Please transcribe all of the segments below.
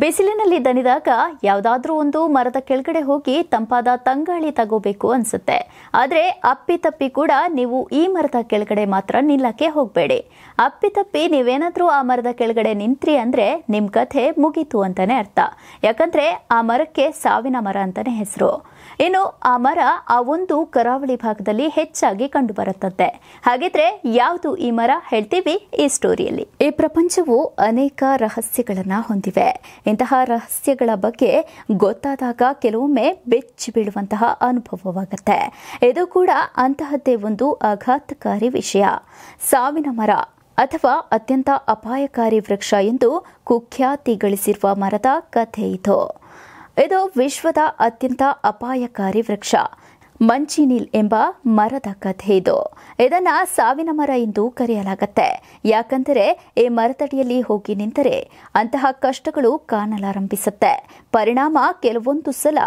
ಬಿಸಿಲಿನಲ್ಲಿ ದನಿದಾಗ ಯಾವುದಾದ್ರೂ ಒಂದು ಮರದ ಕೆಳಗಡೆ ಹೋಗಿ ತಂಪಾದ ತಂಗಾಳಿ ತಗೋಬೇಕು ಅನ್ಸುತ್ತೆ ಆದರೆ ಅಪ್ಪಿತಪ್ಪಿ ಕೂಡ ನೀವು ಈ ಮರದ ಕೆಳಗಡೆ ಮಾತ್ರ ನಿಲ್ಲಕ್ಕೆ ಹೋಗಬೇಡಿ ಅಪ್ಪಿತಪ್ಪಿ ನೀವೇನಾದರೂ ಆ ಮರದ ಕೆಳಗಡೆ ನಿಂತ್ರಿ ಅಂದರೆ ನಿಮ್ಮ ಕಥೆ ಮುಗೀತು ಅಂತಲೇ ಅರ್ಥ ಯಾಕಂದರೆ ಆ ಮರಕ್ಕೆ ಸಾವಿನ ಮರ ಅಂತಲೇ ಹೆಸರು ಇನ್ನು ಆ ಮರ ಆ ಒಂದು ಕರಾವಳಿ ಭಾಗದಲ್ಲಿ ಹೆಚ್ಚಾಗಿ ಕಂಡುಬರುತ್ತಂತೆ ಹಾಗಿದ್ರೆ ಯಾವುದು ಈ ಮರ ಹೇಳ್ತೀವಿ ಈ ಸ್ಟೋರಿಯಲ್ಲಿ ಈ ಪ್ರಪಂಚವು ಅನೇಕ ರಹಸ್ಯಗಳನ್ನು ಹೊಂದಿವೆ ಇಂತಹ ರಹಸ್ಯಗಳ ಬಗ್ಗೆ ಗೊತ್ತಾದಾಗ ಕೆಲವೊಮ್ಮೆ ಬೆಚ್ಚಿ ಬೀಳುವಂತಹ ಅನುಭವವಾಗುತ್ತೆ ಇದು ಕೂಡ ಅಂತಹದ್ದೇ ಒಂದು ಆಘಾತಕಾರಿ ವಿಷಯ ಸಾವಿನ ಮರ ಅಥವಾ ಅತ್ಯಂತ ಅಪಾಯಕಾರಿ ವೃಕ್ಷ ಎಂದು ಕುಖ್ಯಾತಿ ಗಳಿಸಿರುವ ಮರದ ಕಥೆ ಇದು ಇದು ವಿಶ್ವದ ಅತ್ಯಂತ ಅಪಾಯಕಾರಿ ವೃಕ್ಷ ಮಂಚಿನಿಲ್ ಎಂಬ ಮರದ ಕಥೆ ಇದು ಇದನ್ನ ಸಾವಿನ ಮರ ಎಂದು ಕರೆಯಲಾಗತ್ತೆ ಯಾಕಂದರೆ ಈ ಮರದಡಿಯಲ್ಲಿ ಹೋಗಿ ನಿಂತರೆ ಅಂತಹ ಕಷ್ಟಗಳು ಕಾಣಲಾರಂಭಿಸುತ್ತೆ ಪರಿಣಾಮ ಕೆಲವೊಂದು ಸಲ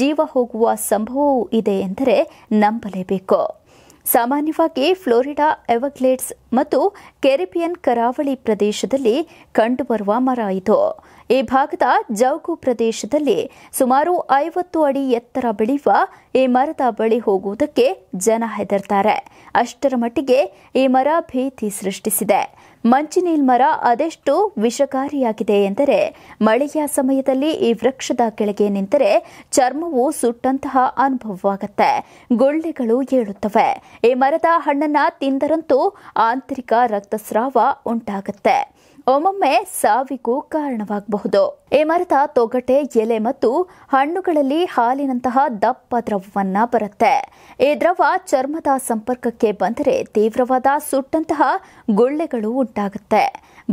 ಜೀವ ಹೋಗುವ ಸಂಭವವೂ ಇದೆ ಎಂದರೆ ನಂಬಲೇಬೇಕು ಸಾಮಾನ್ಯವಾಗಿ ಫ್ಲೋರಿಡಾ ಎವಗ್ಲೇಡ್ಸ್ ಮತ್ತು ಕೆರಿಬಿಯನ್ ಕರಾವಳಿ ಪ್ರದೇಶದಲ್ಲಿ ಕಂಡುಬರುವ ಮರ ಇದು ಈ ಭಾಗದ ಜೌಗು ಪ್ರದೇಶದಲ್ಲಿ ಸುಮಾರು ಐವತ್ತು ಅಡಿ ಎತ್ತರ ಬೆಳೆಯುವ ಈ ಮರದ ಬಳಿ ಹೋಗುವುದಕ್ಕೆ ಜನ ಹೆದರ್ತಾರೆ ಅಷ್ಟರ ಮಟ್ಟಿಗೆ ಈ ಮರ ಭೀತಿ ಸೃಷ್ಟಿಸಿದೆ ಮಂಚಿನೀಲ್ ಮರ ಅದೆಷ್ಟು ವಿಷಕಾರಿಯಾಗಿದೆ ಎಂದರೆ ಮಳೆಯ ಸಮಯದಲ್ಲಿ ಈ ವೃಕ್ಷದ ಕೆಳಗೆ ನಿಂತರೆ ಚರ್ಮವು ಸುಟ್ಟಂತಹ ಅನುಭವವಾಗುತ್ತೆ ಗುಳ್ಳೆಗಳು ಏಳುತ್ತವೆ ಈ ಮರದ ಹಣ್ಣನ್ನು ತಿಂದರಂತೂ ಆಂತರಿಕ ರಕ್ತಸ್ರಾವ ಉಂಟಾಗುತ್ತೆ ಒಮ್ಮೊಮ್ಮೆ ಸಾವಿಗೂ ಕಾರಣವಾಗಬಹುದು ಈ ಮರದ ತೊಗಟೆ ಎಲೆ ಮತ್ತು ಹಣ್ಣುಗಳಲ್ಲಿ ಹಾಲಿನಂತಹ ದಪ್ಪ ದ್ರವವನ್ನ ಬರುತ್ತೆ ಈ ದ್ರವ ಚರ್ಮದ ಸಂಪರ್ಕಕ್ಕೆ ಬಂದರೆ ತೀವ್ರವಾದ ಸುಟ್ಟಂತಹ ಗುಳ್ಳೆಗಳು ಉಂಟಾಗುತ್ತೆ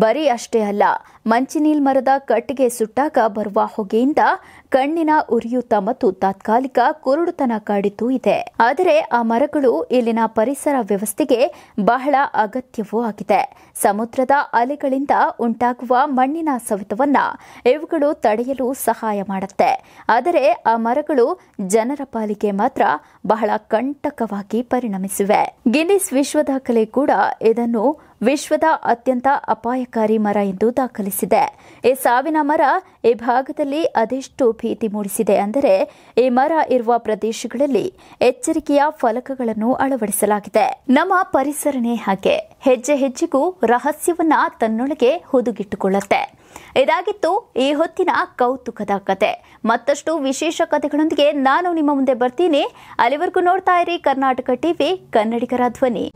ಬರೀ ಅಷ್ಟೇ ಅಲ್ಲ ಮಂಚಿನೀಲ್ ಮರದ ಕಟ್ಟಿಗೆ ಸುಟ್ಟಾಗ ಬರುವ ಹೊಗೆಯಿಂದ ಕಣ್ಣಿನ ಉರಿಯೂತ ಮತ್ತು ತಾತ್ಕಾಲಿಕ ಕುರುಡುತನ ಕಾಡಿತು ಇದೆ ಆದರೆ ಆ ಮರಗಳು ಇಲ್ಲಿನ ಪರಿಸರ ವ್ಯವಸ್ಥೆಗೆ ಬಹಳ ಅಗತ್ಯವೂ ಆಗಿದೆ ಸಮುದ್ರದ ಅಲೆಗಳಿಂದ ಉಂಟಾಗುವ ಮಣ್ಣಿನ ಸವೆತವನ್ನ ಇವುಗಳು ತಡೆಯಲು ಸಹಾಯ ಮಾಡುತ್ತೆ ಆದರೆ ಆ ಮರಗಳು ಜನರ ಪಾಲಿಗೆ ಮಾತ್ರ ಬಹಳ ಕಂಟಕವಾಗಿ ಪರಿಣಮಿಸಿವೆ ಗಿನ್ನಿಸ್ ವಿಶ್ವ ದಾಖಲೆ ಕೂಡ ಇದನ್ನು ವಿಶ್ವದ ಅತ್ಯಂತ ಅಪಾಯಕಾರಿ ಮರ ಎಂದು ದಾಖಲಿಸಿದೆ ಈ ಸಾವಿನ ಮರ ಈ ಭಾಗದಲ್ಲಿ ಅದೆಷ್ಟು ಭೀತಿ ಮೂಡಿಸಿದೆ ಅಂದರೆ ಈ ಮರ ಇರುವ ಪ್ರದೇಶಗಳಲ್ಲಿ ಎಚ್ಚರಿಕೆಯ ಫಲಕಗಳನ್ನು ಅಳವಡಿಸಲಾಗಿದೆ ನಮ್ಮ ಪರಿಸರನೇ ಹಾಗೆ ಹೆಜ್ಜೆ ಹೆಜ್ಜೆಗೂ ರಹಸ್ಯವನ್ನ ತನ್ನೊಳಗೆ ಹುದುಗಿಟ್ಟುಕೊಳ್ಳುತ್ತೆ ಇದಾಗಿತ್ತು ಈ ಹೊತ್ತಿನ ಕೌತುಕದ ಕತೆ ಮತ್ತಷ್ಟು ವಿಶೇಷ ಕಥೆಗಳೊಂದಿಗೆ ನಾನು ನಿಮ್ಮ ಮುಂದೆ ಬರ್ತೀನಿ ಅಲ್ಲಿವರೆಗೂ ನೋಡ್ತಾ ಇರಿ ಕರ್ನಾಟಕ ಟಿವಿ ಕನ್ನಡಿಗರ ಧ್ವನಿ